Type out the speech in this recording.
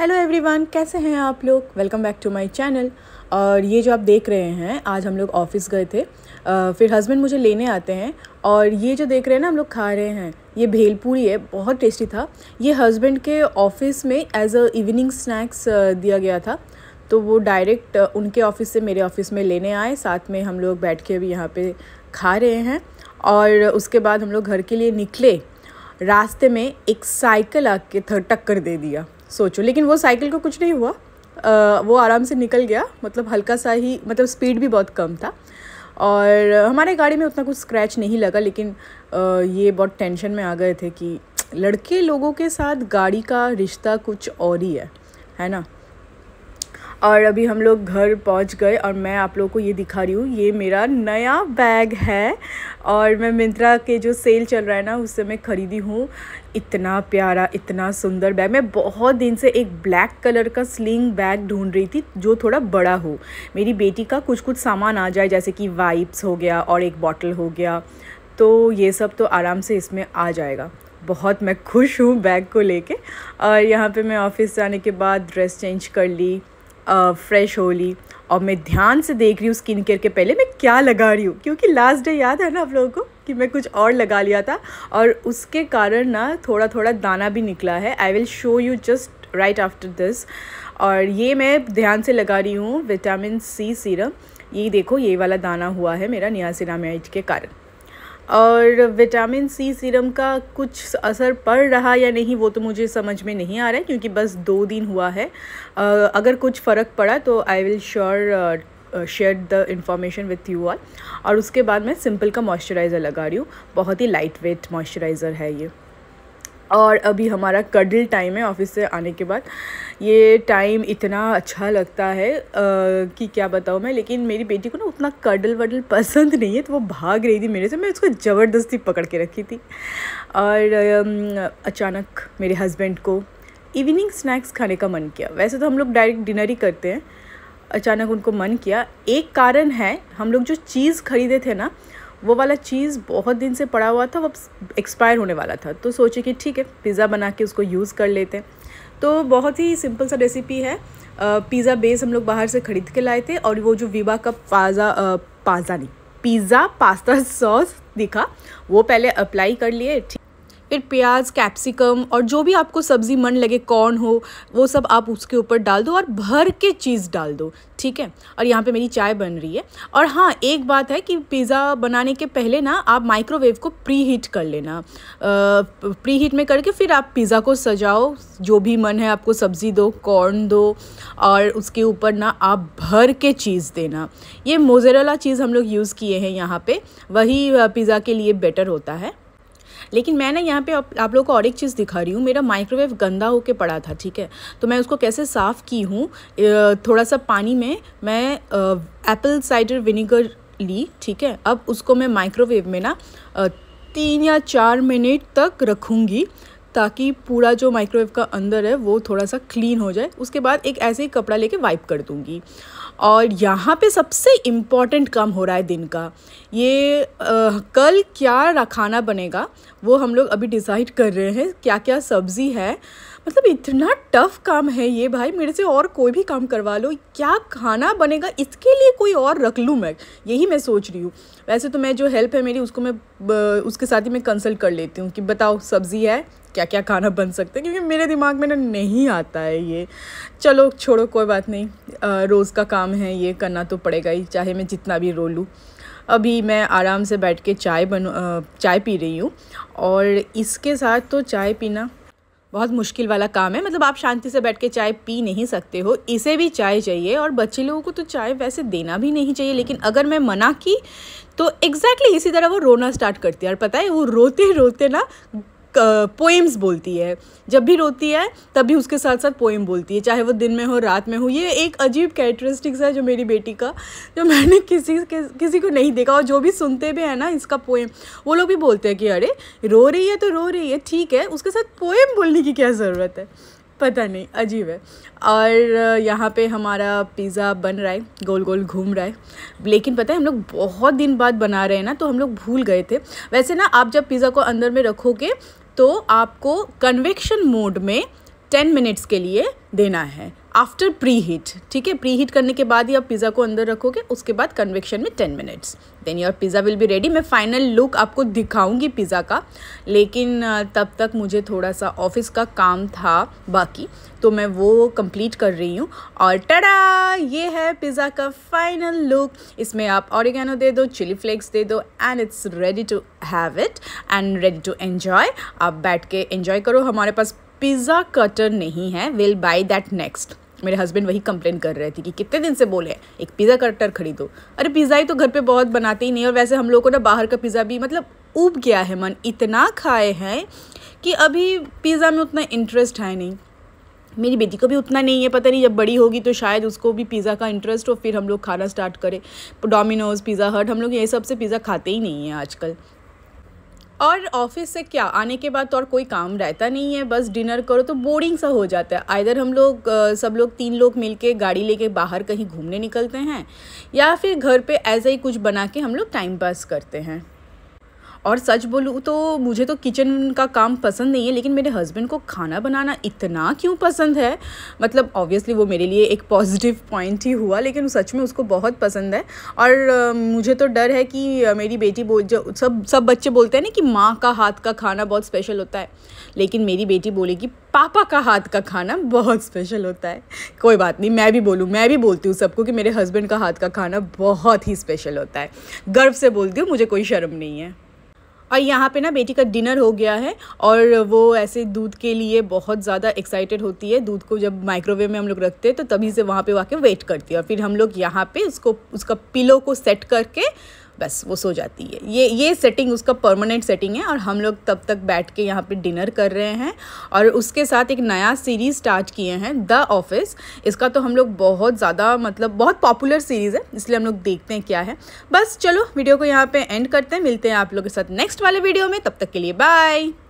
hello everyone कैसे हैं आप लोग welcome back to my channel और ये जो आप देख रहे हैं आज हम लोग ऑफिस गए थे फिर हस्बैंड मुझे लेने आते हैं और ये जो देख रहे हैं ना हम लोग खा रहे हैं ये भेलपूरी है बहुत टेस्टी था ये हस्बैंड के ऑफिस में एज अ इवनिंग स्नैक्स दिया गया था तो वो डायरेक्ट उनके ऑफिस से मेरे ऑफिस में लेने आए साथ में हम लोग बैठ के अभी यहाँ पर खा रहे हैं और उसके बाद हम लोग घर के लिए निकले रास्ते में एक साइकिल आके थर टक्कर दे दिया सोचो लेकिन वो साइकिल को कुछ नहीं हुआ आ, वो आराम से निकल गया मतलब हल्का सा ही मतलब स्पीड भी बहुत कम था और हमारे गाड़ी में उतना कुछ स्क्रैच नहीं लगा लेकिन आ, ये बहुत टेंशन में आ गए थे कि लड़के लोगों के साथ गाड़ी का रिश्ता कुछ और ही है है ना और अभी हम लोग घर पहुंच गए और मैं आप लोगों को ये दिखा रही हूँ ये मेरा नया बैग है और मैं मिंत्रा के जो सेल चल रहा है ना उससे मैं ख़रीदी हूँ इतना प्यारा इतना सुंदर बैग मैं बहुत दिन से एक ब्लैक कलर का स्लिंग बैग ढूंढ रही थी जो थोड़ा बड़ा हो मेरी बेटी का कुछ कुछ सामान आ जाए जैसे कि वाइप्स हो गया और एक बॉटल हो गया तो ये सब तो आराम से इसमें आ जाएगा बहुत मैं खुश हूँ बैग को लेके और यहाँ पे मैं ऑफिस जाने के बाद ड्रेस चेंज कर ली फ्रेश हो ली और मैं ध्यान से देख रही हूँ स्किन केयर के पहले मैं क्या लगा रही हूँ क्योंकि लास्ट डे याद है ना आप लोगों को कि मैं कुछ और लगा लिया था और उसके कारण ना थोड़ा थोड़ा दाना भी निकला है I will show you just right after this और ये मैं ध्यान से लगा रही हूँ विटामिन सी सीरम ये देखो ये वाला दाना हुआ है मेरा नियासिनामाइड के कारण और विटामिन सी सीरम का कुछ असर पड़ रहा या नहीं वो तो मुझे समझ में नहीं आ रहा है क्योंकि बस दो दिन हुआ है अगर कुछ फ़र्क पड़ा तो I will sure share the information with you आर और उसके बाद मैं सिंपल का मॉइस्चराइज़र लगा रही हूँ बहुत ही लाइट वेट मॉइस्चराइज़र है ये और अभी हमारा कडल टाइम है ऑफिस से आने के बाद ये टाइम इतना अच्छा लगता है आ, कि क्या बताऊँ मैं लेकिन मेरी बेटी को ना उतना कडल वडल पसंद नहीं है तो वो भाग रही थी मेरे से मैं उसको ज़बरदस्ती पकड़ के रखी थी और अचानक मेरे हस्बैंड को इवनिंग स्नैक्स खाने का मन किया वैसे तो हम लोग डायरेक्ट डिनर ही करते हैं अचानक उनको मन किया एक कारण है हम लोग जो चीज़ खरीदे थे ना वो वाला चीज़ बहुत दिन से पड़ा हुआ था वो एक्सपायर होने वाला था तो सोचे कि ठीक है पिज़्ज़ा बना के उसको यूज़ कर लेते हैं तो बहुत ही सिंपल सा रेसिपी है पिज़्ज़ा बेस हम लोग बाहर से ख़रीद के लाए थे और वो जो विवा का पाजा पाजा नहीं पिज़्ज़ा पास्ता सॉस दिखा वो पहले अप्लाई कर लिए फिर प्याज कैप्सिकम और जो भी आपको सब्ज़ी मन लगे कॉर्न हो वो सब आप उसके ऊपर डाल दो और भर के चीज़ डाल दो ठीक है और यहाँ पे मेरी चाय बन रही है और हाँ एक बात है कि पिज़्ज़ा बनाने के पहले ना आप माइक्रोवेव को प्री हीट कर लेना प्री हीट में करके फिर आप पिज़्ज़ा को सजाओ जो भी मन है आपको सब्ज़ी दो कॉर्न दो और उसके ऊपर ना आप भर के चीज़ देना ये मोजेरला चीज़ हम लोग यूज़ किए हैं यहाँ पे वही पिज़्ज़ा के लिए बेटर होता है लेकिन मैं ना यहाँ पे आप, आप लोगों को और एक चीज़ दिखा रही हूँ मेरा माइक्रोवेव गंदा होके पड़ा था ठीक है तो मैं उसको कैसे साफ़ की हूँ थोड़ा सा पानी में मैं एप्पल साइडर विनीगर ली ठीक है अब उसको मैं माइक्रोवेव में ना तीन या चार मिनट तक रखूँगी ताकि पूरा जो माइक्रोवेव का अंदर है वो थोड़ा सा क्लीन हो जाए उसके बाद एक ऐसे ही कपड़ा लेके वाइप कर दूँगी और यहाँ पे सबसे इम्पॉर्टेंट काम हो रहा है दिन का ये आ, कल क्या खाना बनेगा वो हम लोग अभी डिसाइड कर रहे हैं क्या क्या सब्ज़ी है मतलब इतना टफ काम है ये भाई मेरे से और कोई भी काम करवा लो क्या खाना बनेगा इसके लिए कोई और रख लूँ मैं यही मैं सोच रही हूँ वैसे तो मैं जो हेल्प है मेरी उसको मैं उसके साथ ही मैं कंसल्ट कर लेती हूँ कि बताओ सब्ज़ी है क्या क्या खाना बन सकता है क्योंकि मेरे दिमाग में ना नहीं आता है ये चलो छोड़ो कोई बात नहीं रोज़ का काम है ये करना तो पड़ेगा ही चाहे मैं जितना भी रो लूँ अभी मैं आराम से बैठ के चाय बन चाय पी रही हूँ और इसके साथ तो चाय पीना बहुत मुश्किल वाला काम है मतलब आप शांति से बैठ के चाय पी नहीं सकते हो इसे भी चाय चाहिए और बच्चे लोगों को तो चाय वैसे देना भी नहीं चाहिए लेकिन अगर मैं मना की तो एग्जैक्टली exactly इसी तरह वो रोना स्टार्ट करती है और पता है वो रोते रोते ना पोएम्स बोलती है जब भी रोती है तभी उसके साथ साथ पोएम बोलती है चाहे वो दिन में हो रात में हो ये एक अजीब कैरेक्टरिस्टिक्स है जो मेरी बेटी का जो मैंने किसी के, किसी को नहीं देखा और जो भी सुनते भी है ना इसका पोएम वो लोग भी बोलते हैं कि अरे रो रही है तो रो रही है ठीक है उसके साथ पोएम बोलने की क्या ज़रूरत है पता नहीं अजीब है और यहाँ पे हमारा पिज़्ज़ा बन रहा है गोल गोल घूम रहा है लेकिन पता है हम लोग बहुत दिन बाद बना रहे हैं ना तो हम लोग भूल गए थे वैसे ना आप जब पिज़्ज़ा को अंदर में रखोगे तो आपको कन्वेक्शन मोड में टेन मिनट्स के लिए देना है आफ्टर प्री हीट ठीक है प्री हीट करने के बाद ही आप पिज़्ज़ा को अंदर रखोगे उसके बाद कन्वेक्शन में ten minutes then your pizza will be ready मैं फाइनल लुक आपको दिखाऊंगी पिज़्ज़ा का लेकिन तब तक मुझे थोड़ा सा ऑफिस का काम था बाकी तो मैं वो कंप्लीट कर रही हूँ और टडा ये है पिज़्ज़ा का फाइनल लुक इसमें आप ऑरिगेनो दे दो चिली फ्लेक्स दे दो and it's ready to have it and ready to enjoy आप बैठ के इन्जॉय करो हमारे पास पिज़्ज़ा कटर नहीं है विल बाई दैट नेक्स्ट मेरे हस्बैंड वही कंप्लेन कर रहे थे कि कितने दिन से बोले एक पिज़्ज़ा कटर खरीदो अरे पिज़्ज़ा ही तो घर पे बहुत बनाते ही नहीं और वैसे हम लोगों को ना बाहर का पिज़्ज़ा भी मतलब ऊब गया है मन इतना खाए हैं कि अभी पिज़्ज़ा में उतना इंटरेस्ट है नहीं मेरी बेटी को भी उतना नहीं है पता नहीं जब बड़ी होगी तो शायद उसको भी पिज़्ज़ा का इंटरेस्ट हो फिर हम लोग खाना स्टार्ट करें डोमिनोज़ पिज़्ज़ा हट हम लोग ये सब से पिज़्ज़ा खाते ही नहीं हैं आजकल और ऑफिस से क्या आने के बाद तो और कोई काम रहता नहीं है बस डिनर करो तो बोरिंग सा हो जाता है आइधर हम लोग सब लोग तीन लोग मिल के गाड़ी लेके बाहर कहीं घूमने निकलते हैं या फिर घर पे ऐसा ही कुछ बना के हम लोग टाइम पास करते हैं और सच बोलूँ तो मुझे तो किचन का काम पसंद नहीं है लेकिन मेरे हस्बैंड को खाना बनाना इतना क्यों पसंद है मतलब ऑब्वियसली वो मेरे लिए एक पॉजिटिव पॉइंट ही हुआ लेकिन सच में उसको बहुत पसंद है और मुझे तो डर है कि मेरी बेटी बोल जो सब सब बच्चे बोलते हैं ना कि माँ का हाथ का खाना बहुत स्पेशल होता है लेकिन मेरी बेटी बोलेगी पापा का हाथ का खाना बहुत स्पेशल होता है कोई बात नहीं मैं भी बोलूँ मैं भी बोलती हूँ सबको कि मेरे हस्बैंड का हाथ का खाना बहुत ही स्पेशल होता है गर्व से बोलती हूँ मुझे कोई शर्म नहीं है और यहाँ पे ना बेटी का डिनर हो गया है और वो ऐसे दूध के लिए बहुत ज़्यादा एक्साइटेड होती है दूध को जब माइक्रोवेव में हम लोग रखते हैं तो तभी से वहाँ पे वाके वेट करती है और फिर हम लोग यहाँ पे उसको उसका पिलो को सेट करके बस वो सो जाती है ये ये सेटिंग उसका परमानेंट सेटिंग है और हम लोग तब तक बैठ के यहाँ पे डिनर कर रहे हैं और उसके साथ एक नया सीरीज़ स्टार्ट किए हैं द ऑफिस इसका तो हम लोग बहुत ज़्यादा मतलब बहुत पॉपुलर सीरीज़ है इसलिए हम लोग देखते हैं क्या है बस चलो वीडियो को यहाँ पर एंड करते हैं मिलते हैं आप लोग के साथ नेक्स्ट वाले वीडियो में तब तक के लिए बाय